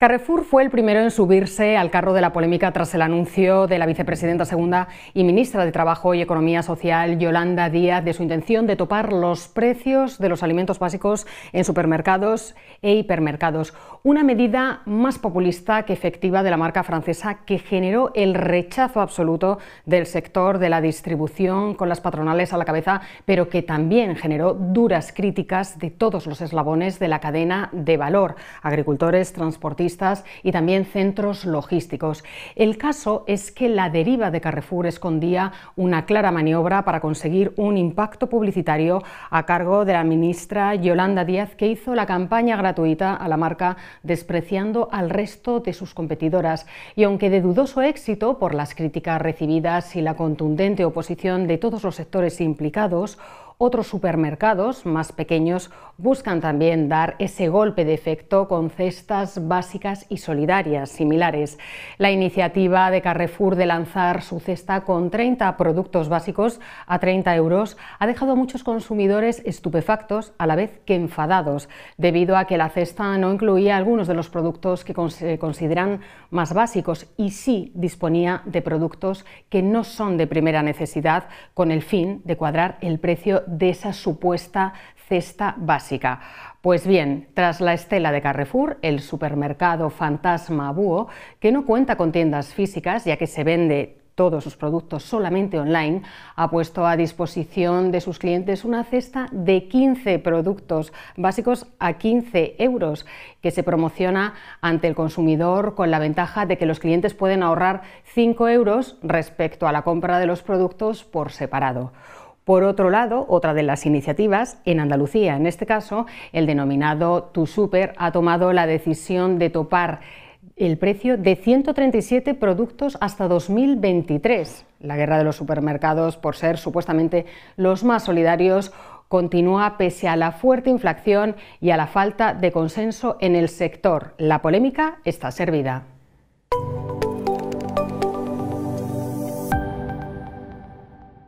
Carrefour fue el primero en subirse al carro de la polémica tras el anuncio de la vicepresidenta segunda y ministra de Trabajo y Economía Social, Yolanda Díaz, de su intención de topar los precios de los alimentos básicos en supermercados e hipermercados. Una medida más populista que efectiva de la marca francesa que generó el rechazo absoluto del sector de la distribución con las patronales a la cabeza, pero que también generó duras críticas de todos los eslabones de la cadena de valor, agricultores, transportistas, y también centros logísticos. El caso es que la deriva de Carrefour escondía una clara maniobra para conseguir un impacto publicitario a cargo de la ministra Yolanda Díaz, que hizo la campaña gratuita a la marca despreciando al resto de sus competidoras. Y aunque de dudoso éxito por las críticas recibidas y la contundente oposición de todos los sectores implicados, otros supermercados más pequeños buscan también dar ese golpe de efecto con cestas básicas y solidarias similares. La iniciativa de Carrefour de lanzar su cesta con 30 productos básicos a 30 euros ha dejado a muchos consumidores estupefactos a la vez que enfadados, debido a que la cesta no incluía algunos de los productos que se consideran más básicos y sí disponía de productos que no son de primera necesidad con el fin de cuadrar el precio de esa supuesta cesta básica. Pues bien, tras la estela de Carrefour, el supermercado fantasma Búho, que no cuenta con tiendas físicas, ya que se vende todos sus productos solamente online, ha puesto a disposición de sus clientes una cesta de 15 productos básicos a 15 euros que se promociona ante el consumidor con la ventaja de que los clientes pueden ahorrar 5 euros respecto a la compra de los productos por separado. Por otro lado, otra de las iniciativas en Andalucía, en este caso, el denominado Tu Super ha tomado la decisión de topar el precio de 137 productos hasta 2023. La guerra de los supermercados, por ser supuestamente los más solidarios, continúa pese a la fuerte inflación y a la falta de consenso en el sector. La polémica está servida.